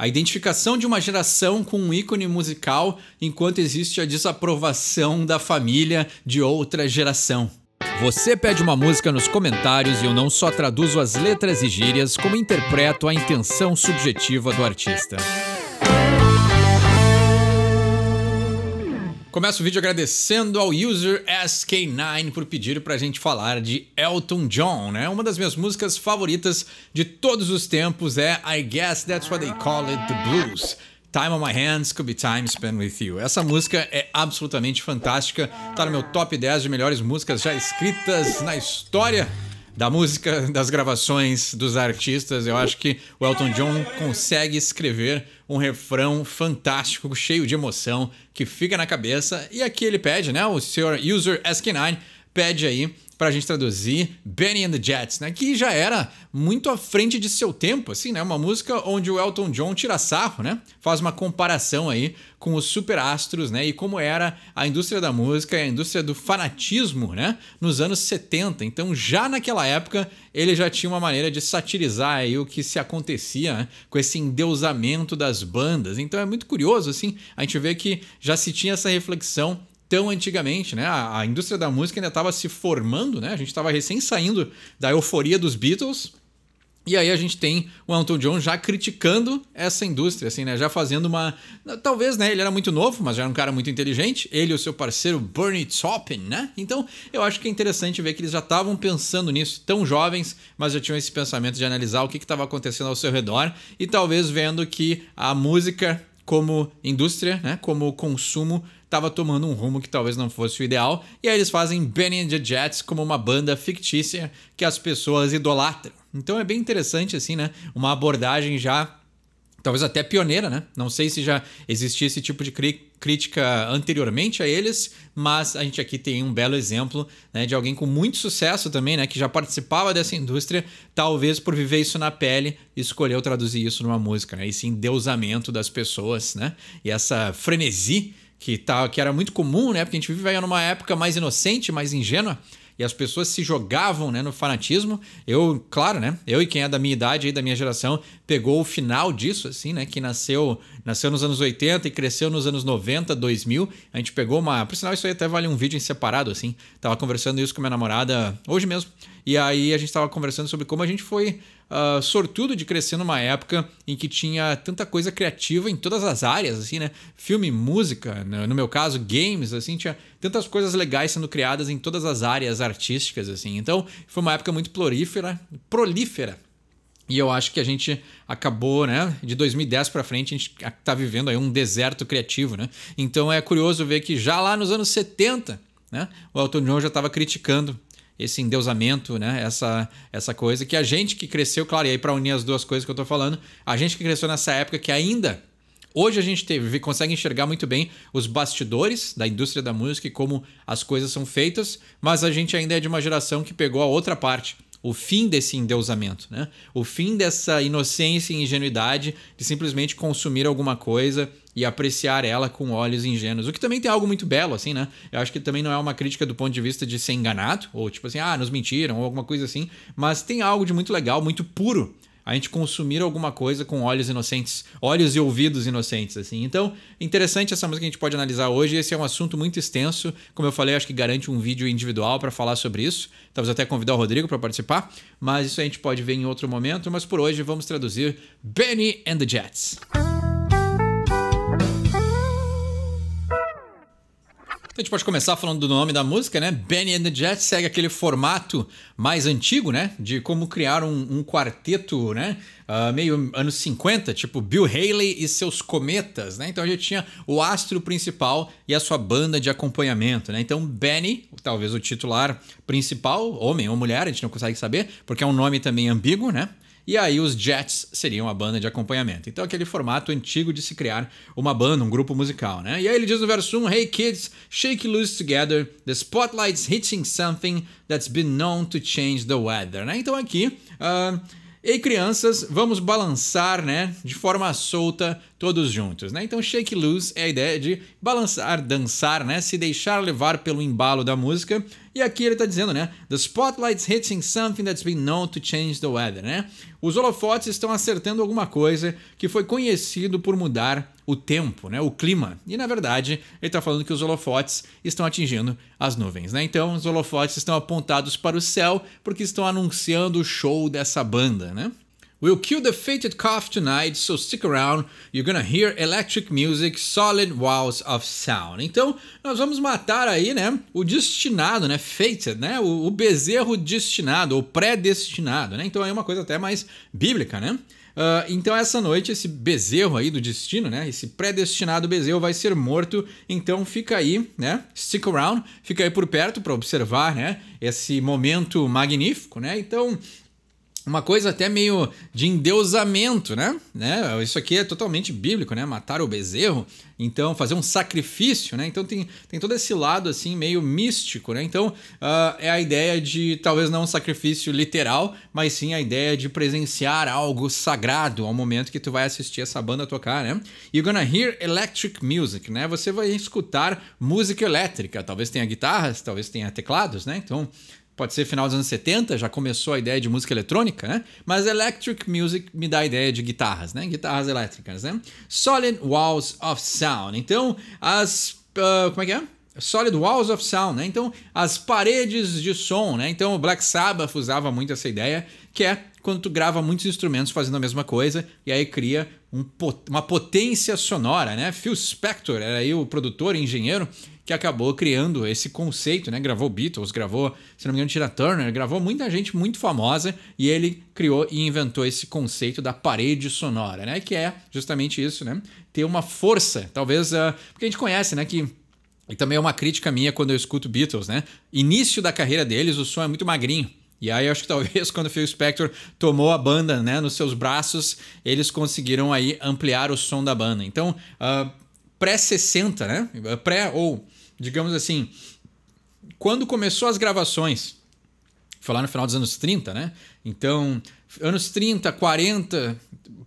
A identificação de uma geração com um ícone musical enquanto existe a desaprovação da família de outra geração. Você pede uma música nos comentários e eu não só traduzo as letras e gírias, como interpreto a intenção subjetiva do artista. Começo o vídeo agradecendo ao user SK9 por pedir pra gente falar de Elton John, né? Uma das minhas músicas favoritas de todos os tempos é I Guess That's What They Call It The Blues. Time on My Hands Could Be Time Spent With You. Essa música é absolutamente fantástica, tá no meu top 10 de melhores músicas já escritas na história da música, das gravações, dos artistas. Eu acho que o Elton John consegue escrever um refrão fantástico, cheio de emoção, que fica na cabeça. E aqui ele pede, né? O senhor User SK9 pede aí para a gente traduzir Benny and the Jets, né? Que já era muito à frente de seu tempo, assim, né? Uma música onde o Elton John tira sarro, né? Faz uma comparação aí com os superastros, né? E como era a indústria da música e a indústria do fanatismo, né? Nos anos 70. Então, já naquela época, ele já tinha uma maneira de satirizar aí o que se acontecia né? com esse endeusamento das bandas. Então, é muito curioso, assim, a gente vê que já se tinha essa reflexão tão antigamente, né? A, a indústria da música ainda estava se formando, né? A gente estava recém saindo da euforia dos Beatles. E aí a gente tem o Elton John já criticando essa indústria, assim, né? Já fazendo uma. Talvez, né? Ele era muito novo, mas já era um cara muito inteligente. Ele e o seu parceiro Bernie Taupin, né? Então eu acho que é interessante ver que eles já estavam pensando nisso, tão jovens, mas já tinham esse pensamento de analisar o que estava acontecendo ao seu redor e talvez vendo que a música como indústria, né? Como consumo estava tomando um rumo que talvez não fosse o ideal, e aí eles fazem Benny and the Jets como uma banda fictícia que as pessoas idolatram. Então é bem interessante, assim, né? Uma abordagem já talvez até pioneira, né? Não sei se já existia esse tipo de crítica anteriormente a eles, mas a gente aqui tem um belo exemplo né, de alguém com muito sucesso também, né? Que já participava dessa indústria, talvez por viver isso na pele, escolheu traduzir isso numa música, né? Esse endeusamento das pessoas, né? E essa frenesi que, tá, que era muito comum, né? Porque a gente vive numa época mais inocente, mais ingênua, e as pessoas se jogavam né, no fanatismo. Eu, claro, né? Eu e quem é da minha idade aí, da minha geração, pegou o final disso, assim, né? Que nasceu nasceu nos anos 80 e cresceu nos anos 90, 2000. A gente pegou uma. Por sinal, isso aí até vale um vídeo em separado, assim. Tava conversando isso com minha namorada hoje mesmo. E aí a gente tava conversando sobre como a gente foi uh, sortudo de crescer numa época em que tinha tanta coisa criativa em todas as áreas, assim, né? Filme, música, né? no meu caso, games, assim, tinha tantas coisas legais sendo criadas em todas as áreas artísticas, assim. Então, foi uma época muito prolífera, prolífera e eu acho que a gente acabou, né? De 2010 para frente, a gente está vivendo aí um deserto criativo, né? Então é curioso ver que já lá nos anos 70, né? O Elton John já estava criticando esse endeusamento, né? Essa, essa coisa que a gente que cresceu, claro, e aí para unir as duas coisas que eu estou falando, a gente que cresceu nessa época que ainda Hoje a gente teve, consegue enxergar muito bem os bastidores da indústria da música e como as coisas são feitas, mas a gente ainda é de uma geração que pegou a outra parte o fim desse endeusamento, né? o fim dessa inocência e ingenuidade de simplesmente consumir alguma coisa e apreciar ela com olhos ingênuos. O que também tem algo muito belo, assim, né? Eu acho que também não é uma crítica do ponto de vista de ser enganado, ou tipo assim, ah, nos mentiram, ou alguma coisa assim, mas tem algo de muito legal, muito puro a gente consumir alguma coisa com olhos inocentes, olhos e ouvidos inocentes, assim. Então, interessante essa música que a gente pode analisar hoje. Esse é um assunto muito extenso. Como eu falei, acho que garante um vídeo individual para falar sobre isso. Talvez até convidar o Rodrigo para participar, mas isso a gente pode ver em outro momento. Mas por hoje vamos traduzir Benny and the Jets. Então a gente pode começar falando do nome da música, né? Benny and the Jets segue aquele formato mais antigo, né? De como criar um, um quarteto, né? Uh, meio anos 50, tipo Bill Haley e seus cometas, né? Então a gente tinha o astro principal e a sua banda de acompanhamento, né? Então Benny, talvez o titular principal, homem ou mulher, a gente não consegue saber, porque é um nome também ambíguo, né? e aí os Jets seriam a banda de acompanhamento. Então aquele formato antigo de se criar uma banda, um grupo musical, né? E aí ele diz no verso 1: "Hey kids, shake loose together. The spotlight's hitting something that's been known to change the weather", né? Então aqui, uh, Ei, crianças, vamos balançar, né? De forma solta, todos juntos, né? Então, shake loose é a ideia de balançar, dançar, né? Se deixar levar pelo embalo da música e aqui ele está dizendo, né? The spotlight's hitting something that's been known to change the weather, né? Os holofotes estão acertando alguma coisa que foi conhecido por mudar o tempo, né? O clima. E na verdade, ele está falando que os holofotes estão atingindo as nuvens, né? Então, os holofotes estão apontados para o céu porque estão anunciando o show dessa banda, né? We'll cue the fated cough tonight, so stick around. You're gonna hear electric music, solid walls of sound. Então, nós vamos matar aí, né, o destinado, né, fated, né, o, o bezerro destinado, ou predestinado, né? Então é uma coisa até mais bíblica, né? Uh, então, essa noite, esse bezerro aí do destino, né? Esse predestinado bezerro vai ser morto. Então, fica aí, né? Stick around, fica aí por perto para observar, né? Esse momento magnífico, né? Então, uma coisa até meio de endeusamento, né? né? Isso aqui é totalmente bíblico, né? Matar o bezerro, então fazer um sacrifício, né? Então tem, tem todo esse lado assim meio místico, né? Então uh, é a ideia de talvez não um sacrifício literal, mas sim a ideia de presenciar algo sagrado ao momento que tu vai assistir essa banda tocar, né? You're gonna hear electric music, né? Você vai escutar música elétrica, talvez tenha guitarras, talvez tenha teclados, né? Então pode ser final dos anos 70, já começou a ideia de música eletrônica, né? Mas electric music me dá a ideia de guitarras, né? Guitarras elétricas, né? Solid walls of sound. Então, as uh, como é que é? Solid Walls of Sound, né? Então, as paredes de som, né? Então, o Black Sabbath usava muito essa ideia, que é quando tu grava muitos instrumentos fazendo a mesma coisa e aí cria um, uma potência sonora, né? Phil Spector era aí o produtor, engenheiro, que acabou criando esse conceito, né? Gravou Beatles, gravou, se não me engano, Tina Turner, gravou muita gente muito famosa e ele criou e inventou esse conceito da parede sonora, né? Que é justamente isso, né? Ter uma força, talvez, uh, porque a gente conhece, né? Que e também é uma crítica minha quando eu escuto Beatles, né? Início da carreira deles, o som é muito magrinho. E aí acho que talvez quando o Phil Spector tomou a banda né, nos seus braços, eles conseguiram aí ampliar o som da banda. Então, uh, ah, pré-60, né? Pré ou, digamos assim, quando começou as gravações, foi lá no final dos anos 30, né? Então, anos 30, 40,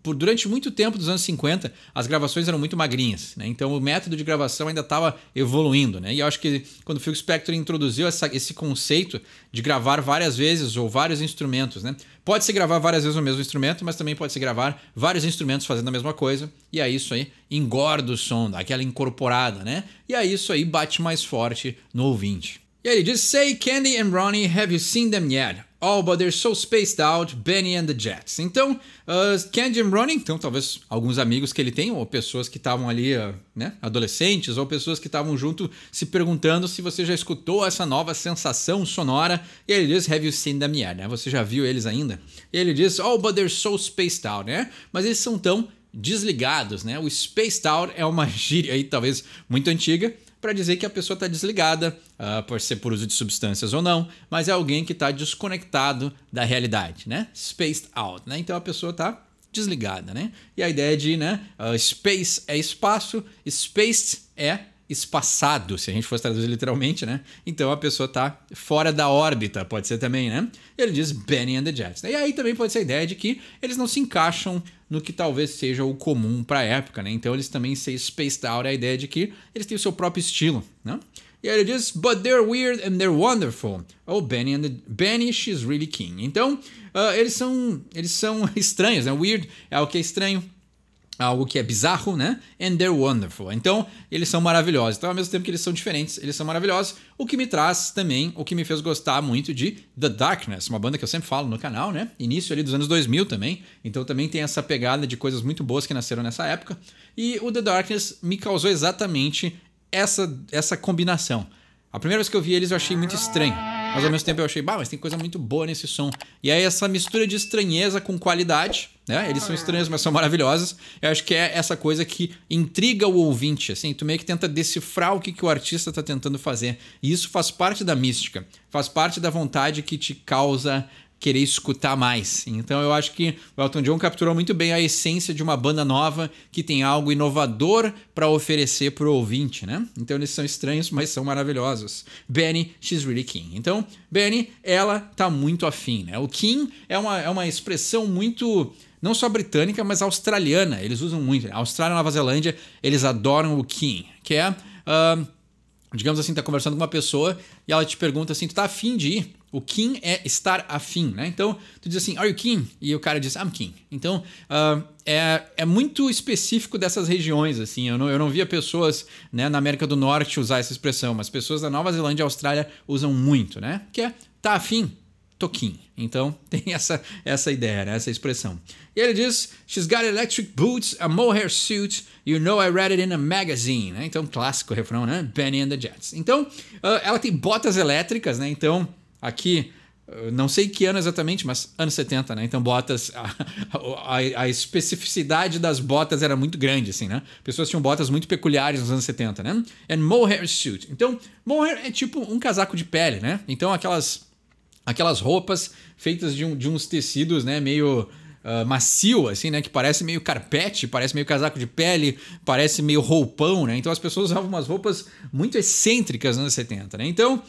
por, durante muito tempo dos anos 50, as gravações eram muito magrinhas, né? Então o método de gravação ainda estava evoluindo, né? E eu acho que quando o Phil Spector introduziu essa, esse conceito de gravar várias vezes ou vários instrumentos, né? Pode se gravar várias vezes o mesmo instrumento, mas também pode se gravar vários instrumentos fazendo a mesma coisa, e aí isso aí engorda o som, dá aquela incorporada, né? E aí isso aí bate mais forte no ouvinte. E aí ele diz: Say Candy and Ronnie, have you seen them yet? Oh, but they're so spaced out, Benny and the Jets. Então, uh, Candy and Ronnie, então talvez alguns amigos que ele tem, ou pessoas que estavam ali, uh, né, adolescentes, ou pessoas que estavam junto se perguntando se você já escutou essa nova sensação sonora. E ele diz, have you seen them yet? Né? Você já viu eles ainda? E ele diz, oh, but they're so spaced out, né? Mas eles são tão desligados, né? O spaced out é uma gíria aí talvez muito antiga, para dizer que a pessoa está desligada, uh, ah, pode ser por uso de substâncias ou não, mas é alguém que está desconectado da realidade, né? Spaced out, né? Então a pessoa está desligada, né? E a ideia é de, né, uh, space é espaço, spaced é espaçado, se a gente fosse traduzir literalmente, né? Então a pessoa está fora da órbita, pode ser também, né? Ele diz Benny and the Jets. Né? E aí também pode ser a ideia de que eles não se encaixam no que talvez seja o comum para a época, né? Então eles também se spaced out a ideia de que eles têm o seu próprio estilo, né? E ele diz, but they're weird and they're wonderful. Oh, Benny, and the, Benny she's really king. Então, uh, eles são eles são estranhos, né? Weird é o que é estranho, algo que é bizarro, né? And they're wonderful. Então, eles são maravilhosos. Então, ao mesmo tempo que eles são diferentes, eles são maravilhosos. O que me traz também, o que me fez gostar muito de The Darkness, uma banda que eu sempre falo no canal, né? Início ali dos anos 2000 também. Então, também tem essa pegada de coisas muito boas que nasceram nessa época. E o The Darkness me causou exatamente essa, essa combinação a primeira vez que eu vi eles eu achei muito estranho. Mas ao mesmo tempo eu achei, bah, mas tem coisa muito boa nesse som. E aí essa mistura de estranheza com qualidade, né? Eles são estranhos, mas são maravilhosos. Eu acho que é essa coisa que intriga o ouvinte, assim. Tu meio que tenta decifrar o que, que o artista tá tentando fazer. E isso faz parte da mística. Faz parte da vontade que te causa querer escutar mais. Então eu acho que o Elton John capturou muito bem a essência de uma banda nova que tem algo inovador para oferecer para o ouvinte, né? Então eles são estranhos, mas são maravilhosos. Benny, she's really king. Então, Benny, ela tá muito afim, né? O king é uma, é uma expressão muito não só britânica, mas australiana. Eles usam muito. Austrália e Nova Zelândia, eles adoram o king, que é, uh, digamos assim, tá conversando com uma pessoa e ela te pergunta assim, tu tá afim de ir? O kin é estar afim, né? Então, tu diz assim, are you kin, E o cara diz, I'm kin. Então, uh, é, é muito específico dessas regiões, assim. Eu não, eu não via pessoas né, na América do Norte usar essa expressão, mas pessoas da Nova Zelândia e Austrália usam muito, né? Que é, tá afim? Tô kin. Então, tem essa, essa ideia, né? Essa expressão. E ele diz, she's got electric boots, a mohair suit, you know I read it in a magazine. Né? Então, clássico refrão, né? Benny and the Jets. Então, uh, ela tem botas elétricas, né? Então aqui, não sei que ano exatamente, mas anos 70, né? Então botas, a, a, a, especificidade das botas era muito grande, assim, né? Pessoas tinham botas muito peculiares nos anos 70, né? And mohair suit. Então, mohair é tipo um casaco de pele, né? Então aquelas aquelas roupas feitas de, um, de uns tecidos, né, meio uh, macio, assim, né? Que parece meio carpete, parece meio casaco de pele, parece meio roupão, né? Então as pessoas usavam umas roupas muito excêntricas nos anos 70, né? Então,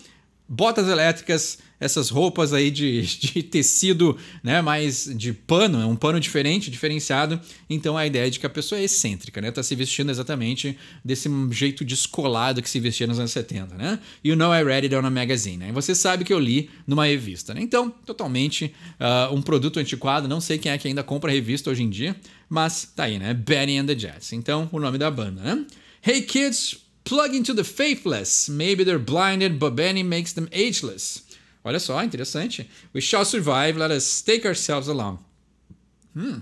botas elétricas, essas roupas aí de, de tecido, né? mais de pano, é um pano diferente, diferenciado. Então a ideia é de que a pessoa é excêntrica, né? Tá se vestindo exatamente desse jeito descolado que se vestia nos anos 70, né? You know I read it on a magazine, né? E você sabe que eu li numa revista, né? Então, totalmente uh, um produto antiquado, não sei quem é que ainda compra revista hoje em dia, mas tá aí, né? Benny and the Jets. Então, o nome da banda, né? Hey Kids, Plug into the faithless. Maybe they're blinded, but Benny makes them ageless. Olha só, interessante. We shall survive, let us take ourselves along. Hum.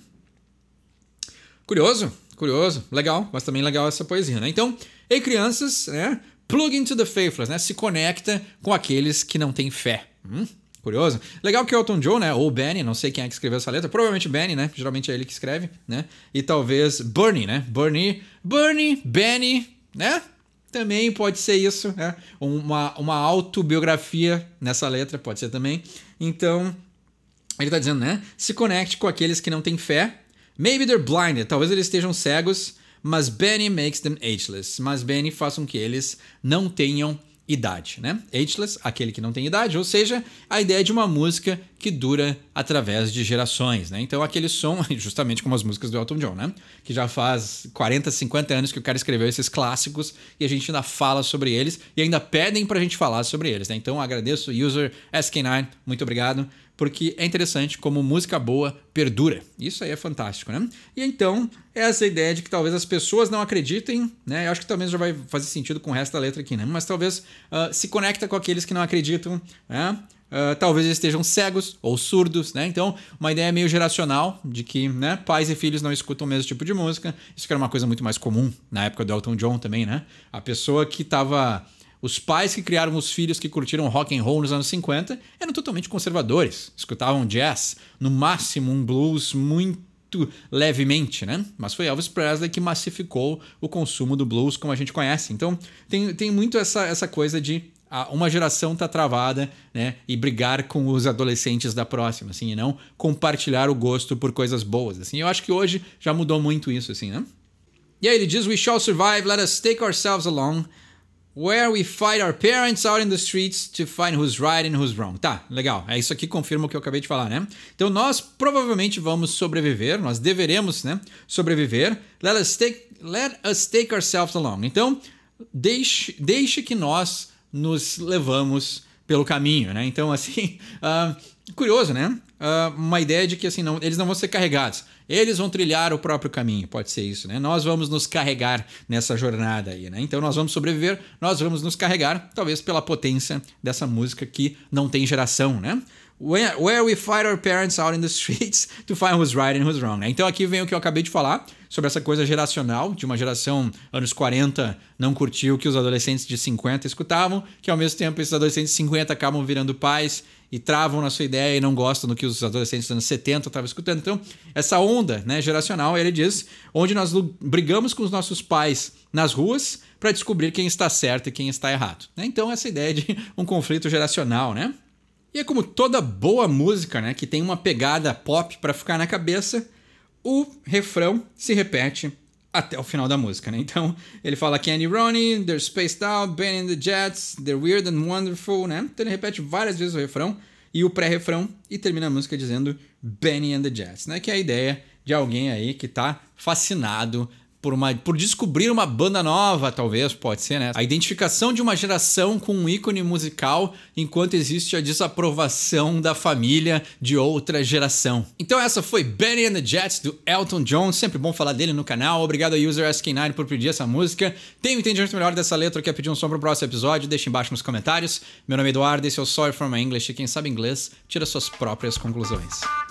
Curioso, curioso. Legal, mas também legal essa poesia, né? Então, ei crianças, né? Plug into the faithless, né? Se conecta com aqueles que não têm fé. Hum? Curioso. Legal que o Elton John, né? Ou Benny, não sei quem é que escreveu essa letra. Provavelmente Benny, né? Geralmente é ele que escreve, né? E talvez Bernie, né? Bernie, Bernie, Benny, né? também pode ser isso, né? Uma, uma autobiografia nessa letra pode ser também. Então, ele está dizendo, né? Se conecte com aqueles que não têm fé. Maybe they're blinded, talvez eles estejam cegos, mas Benny makes them ageless. Mas Benny faz com que eles não tenham idade, né? Ageless, aquele que não tem idade, ou seja, a ideia de uma música que dura através de gerações, né? Então aquele som, justamente como as músicas do Elton John, né? Que já faz 40, 50 anos que o cara escreveu esses clássicos e a gente ainda fala sobre eles e ainda pedem pra gente falar sobre eles, né? Então agradeço user SK9, muito obrigado porque é interessante como música boa perdura. Isso aí é fantástico, né? E então, é essa ideia de que talvez as pessoas não acreditem, né? Eu acho que talvez já vai fazer sentido com o resto da letra aqui, né? Mas talvez uh, se conecta com aqueles que não acreditam, né? Uh, talvez eles estejam cegos ou surdos, né? Então, uma ideia meio geracional de que né, pais e filhos não escutam o mesmo tipo de música. Isso que era uma coisa muito mais comum na época do Elton John também, né? A pessoa que estava os pais que criaram os filhos que curtiram rock and roll nos anos 50 eram totalmente conservadores, escutavam jazz, no máximo um blues muito levemente, né? Mas foi Elvis Presley que massificou o consumo do blues como a gente conhece. Então tem, tem muito essa, essa coisa de ah, uma geração tá travada, né? E brigar com os adolescentes da próxima, assim, e não compartilhar o gosto por coisas boas, assim. Eu acho que hoje já mudou muito isso, assim, né? E aí ele diz: We shall survive, let us take ourselves along. Where we fight our parents out in the streets to find who's right and who's wrong. Tá, legal. É isso aqui confirma o que eu acabei de falar, né? Então nós provavelmente vamos sobreviver, nós deveremos, né, sobreviver. Let us take, let us take ourselves along. Então, deixe, deixe que nós nos levamos pelo caminho, né? Então, assim, uh, curioso, né? Uh, uma ideia de que assim não, eles não vão ser carregados. Eles vão trilhar o próprio caminho, pode ser isso, né? Nós vamos nos carregar nessa jornada aí, né? Então nós vamos sobreviver, nós vamos nos carregar, talvez pela potência dessa música que não tem geração, né? Where we fight our parents out in the streets to find who's right and who's wrong. Né? Então aqui vem o que eu acabei de falar sobre essa coisa geracional, de uma geração anos 40 não curtiu que os adolescentes de 50 escutavam, que ao mesmo tempo esses adolescentes de 50 acabam virando pais e travam na sua ideia e não gostam do que os adolescentes dos anos 70 estavam escutando. Então, essa onda né, geracional, ele diz, onde nós brigamos com os nossos pais nas ruas para descobrir quem está certo e quem está errado. Né? Então, essa ideia de um conflito geracional, né? E é como toda boa música, né, que tem uma pegada pop para ficar na cabeça, o refrão se repete até o final da música, né? Então, ele fala Kenny é Ronnie, They're Spaced Out, Ben and the Jets, They're Weird and Wonderful, né? Então ele repete várias vezes o refrão e o pré-refrão e termina a música dizendo Benny and the Jets, né? Que é a ideia de alguém aí que tá fascinado por, uma, por descobrir uma banda nova, talvez, pode ser, né? A identificação de uma geração com um ícone musical, enquanto existe a desaprovação da família de outra geração. Então essa foi Benny and the Jets, do Elton John. Sempre bom falar dele no canal. Obrigado a User SK9 por pedir essa música. Tem um entendimento melhor dessa letra que é pedir um som para o próximo episódio? Deixa embaixo nos comentários. Meu nome é Eduardo, esse é o Sorry for My English. Quem sabe inglês, tira suas próprias conclusões.